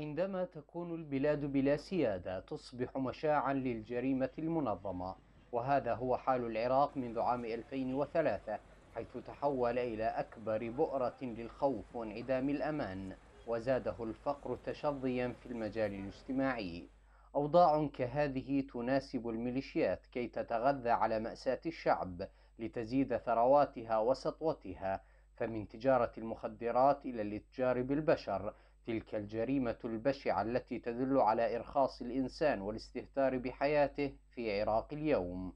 عندما تكون البلاد بلا سيادة تصبح مشاعا للجريمة المنظمة وهذا هو حال العراق منذ عام 2003 حيث تحول إلى أكبر بؤرة للخوف وانعدام الأمان وزاده الفقر تشظيا في المجال الاجتماعي أوضاع كهذه تناسب الميليشيات كي تتغذى على مأساة الشعب لتزيد ثرواتها وسطوتها فمن تجارة المخدرات إلى الاتجار بالبشر تلك الجريمة البشعة التي تدل على إرخاص الإنسان والاستهتار بحياته في عراق اليوم.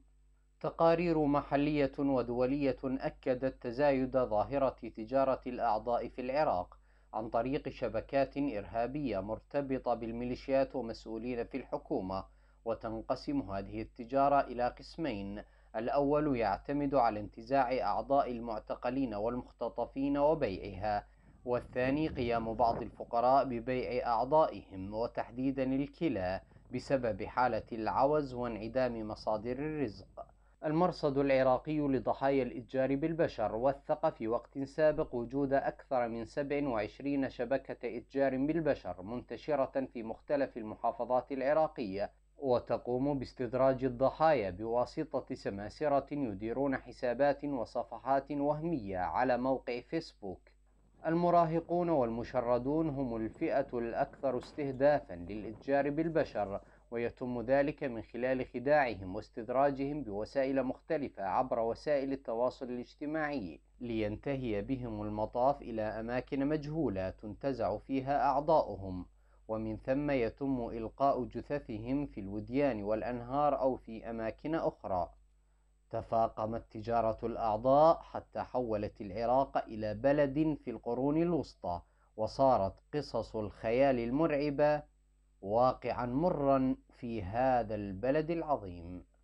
تقارير محلية ودولية أكدت تزايد ظاهرة تجارة الأعضاء في العراق عن طريق شبكات إرهابية مرتبطة بالميليشيات ومسؤولين في الحكومة، وتنقسم هذه التجارة إلى قسمين، الأول يعتمد على انتزاع أعضاء المعتقلين والمختطفين وبيعها، والثاني قيام بعض الفقراء ببيع أعضائهم وتحديدا الكلى بسبب حالة العوز وانعدام مصادر الرزق المرصد العراقي لضحايا الإتجار بالبشر وثق في وقت سابق وجود أكثر من 27 شبكة إتجار بالبشر منتشرة في مختلف المحافظات العراقية وتقوم باستدراج الضحايا بواسطة سماسرة يديرون حسابات وصفحات وهمية على موقع فيسبوك المراهقون والمشردون هم الفئة الأكثر استهدافا للإتجار بالبشر ويتم ذلك من خلال خداعهم واستدراجهم بوسائل مختلفة عبر وسائل التواصل الاجتماعي لينتهي بهم المطاف إلى أماكن مجهولة تنتزع فيها أعضاؤهم ومن ثم يتم إلقاء جثثهم في الوديان والأنهار أو في أماكن أخرى تفاقمت تجارة الأعضاء حتى حولت العراق إلى بلد في القرون الوسطى وصارت قصص الخيال المرعبة واقعا مرا في هذا البلد العظيم